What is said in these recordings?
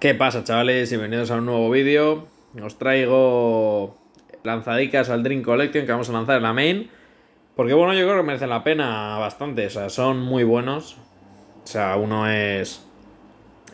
¿Qué pasa chavales? Bienvenidos a un nuevo vídeo Os traigo lanzadicas al Dream Collection que vamos a lanzar en la main Porque bueno, yo creo que merecen la pena bastante, o sea, son muy buenos O sea, uno es...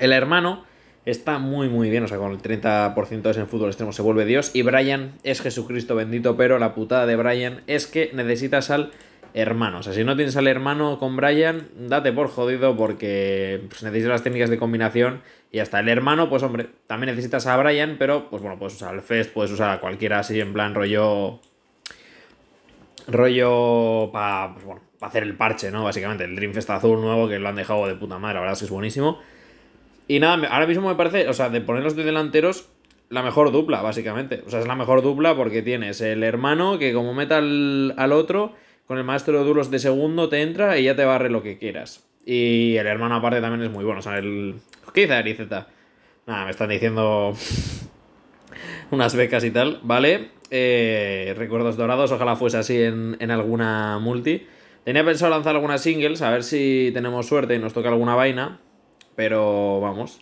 El hermano está muy muy bien, o sea, con el 30% es en fútbol extremo se vuelve Dios Y Brian es Jesucristo bendito, pero la putada de Brian es que necesita sal hermano. O sea, si no tienes al hermano con Brian, date por jodido porque pues, necesitas las técnicas de combinación y hasta el hermano, pues hombre, también necesitas a Brian, pero pues bueno, puedes usar al Fest, puedes usar a cualquiera así en plan rollo... Rollo para pues, bueno, hacer el parche, ¿no? Básicamente, el Dreamfest azul nuevo que lo han dejado de puta madre, la verdad es que es buenísimo. Y nada, ahora mismo me parece, o sea, de poner los de delanteros, la mejor dupla, básicamente. O sea, es la mejor dupla porque tienes el hermano que como meta al otro, con el maestro de duros de segundo te entra y ya te barre lo que quieras. Y el hermano aparte también es muy bueno. O sea, el... ¿Qué dice Arizeta? Nada, me están diciendo unas becas y tal. Vale, eh, recuerdos dorados, ojalá fuese así en, en alguna multi. Tenía pensado lanzar algunas singles, a ver si tenemos suerte y nos toca alguna vaina. Pero vamos.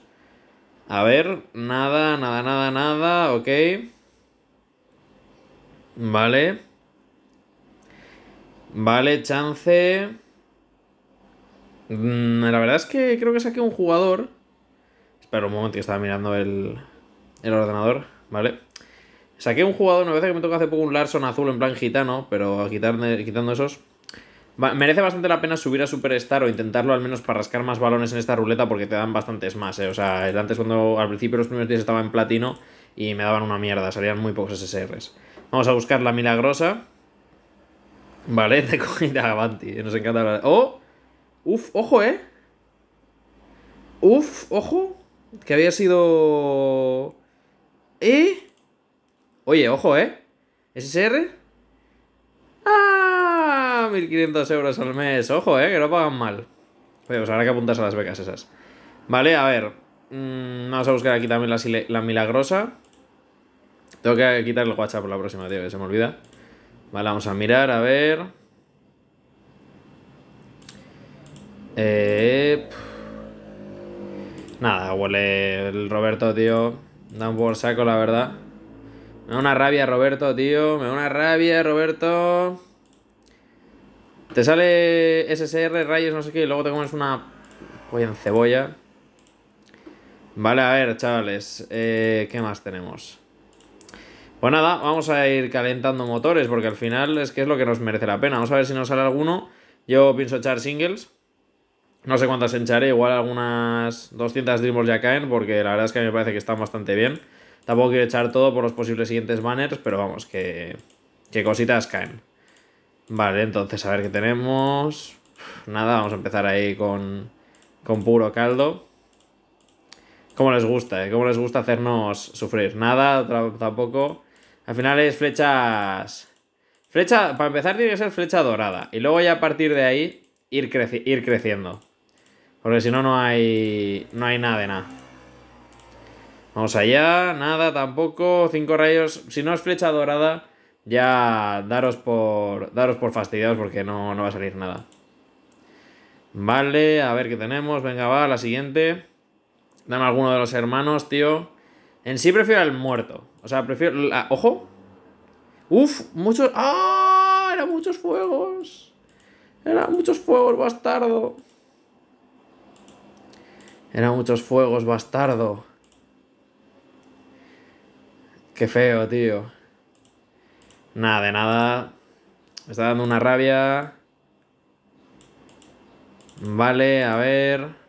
A ver, nada, nada, nada, nada, ok. Vale. Vale, chance. Mm, la verdad es que creo que saqué un jugador. Espera un momento que estaba mirando el, ordenador. Vale. Saqué un jugador, una vez que me toca hace poco un Larson azul en plan gitano, pero quitarme, quitando esos. merece bastante la pena subir a Superstar o intentarlo al menos para rascar más balones en esta ruleta porque te dan bastantes más, ¿eh? O sea, antes cuando al principio los primeros días estaba en platino y me daban una mierda, salían muy pocos SSRs. Vamos a buscar la milagrosa. Vale, te cogí Avanti. Nos encanta hablar. ¡Oh! ¡Uf! ¡Ojo, eh! ¡Uf! ¡Ojo! Que había sido... ¿Eh? Oye, ojo, ¿eh? ¿SSR? ¡Ah! 1500 euros al mes. Ojo, ¿eh? Que no pagan mal. Oye, pues habrá que apuntas a las becas esas. Vale, a ver. Mm, vamos a buscar aquí también la, la milagrosa. Tengo que quitar el WhatsApp por la próxima, tío, que se me olvida. Vale, vamos a mirar, a ver. Eh, Nada, huele el Roberto, tío. Da un por saco, la verdad. Me da una rabia, Roberto, tío. Me da una rabia, Roberto. Te sale SSR, rayos, no sé qué, y luego te comes una Voy en cebolla. Vale, a ver, chavales. Eh, ¿Qué más tenemos? Pues nada, vamos a ir calentando motores porque al final es que es lo que nos merece la pena. Vamos a ver si nos sale alguno. Yo pienso echar singles. No sé cuántas echaré, igual algunas 200 Dreamers ya caen porque la verdad es que a mí me parece que están bastante bien. Tampoco quiero echar todo por los posibles siguientes banners, pero vamos, que, que cositas caen. Vale, entonces a ver qué tenemos. Nada, vamos a empezar ahí con, puro caldo. ¿Cómo les gusta, eh? ¿Cómo les gusta hacernos sufrir. Nada, tampoco. Al final es flechas... Flecha, para empezar tiene que ser flecha dorada. Y luego ya a partir de ahí ir, ir creciendo. Porque si no, no hay, no hay nada de nada. Vamos allá, nada tampoco, cinco rayos. Si no es flecha dorada, ya daros por, daros por fastidiados porque no, no va a salir nada. Vale, a ver qué tenemos. Venga, va, la siguiente. Dame alguno de los hermanos, tío. En sí prefiero al muerto. O sea, prefiero... ¡Ojo! ¡Uf! Muchos... ¡Ah! Eran muchos fuegos. Eran muchos fuegos, bastardo. Eran muchos fuegos, bastardo. Qué feo, tío. Nada, de nada. Me está dando una rabia. Vale, a ver...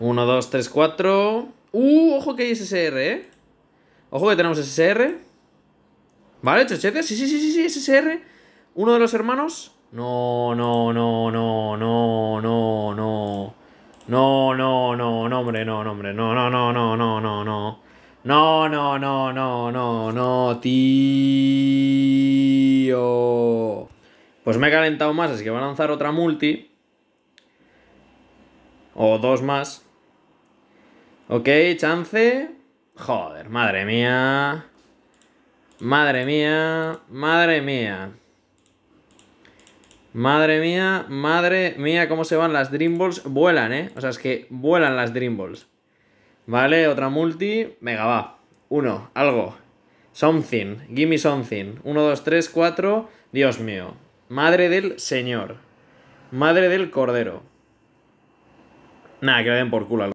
1, 2, 3, 4. ¡Uh! Ojo que hay SSR, ¿eh? Ojo que tenemos SSR. ¿Vale, chachetes? Sí, sí, sí, sí, sí, SSR. Uno de los hermanos. No, no, no, no, no, no, no. No, no, no, no, hombre, no, no, No, no, no, no, no, no, no. No, no, no, no, no, no, tío. Pues me he calentado más, así que voy a lanzar otra multi. O dos más. Ok, chance. Joder, madre mía. Madre mía, madre mía. Madre mía, madre mía, cómo se van las Dream Balls. Vuelan, ¿eh? O sea, es que vuelan las Dream Balls. Vale, otra multi. Venga, va. Uno, algo. Something. Give me something. Uno, dos, tres, cuatro. Dios mío. Madre del Señor. Madre del Cordero. Nada, que lo den por culo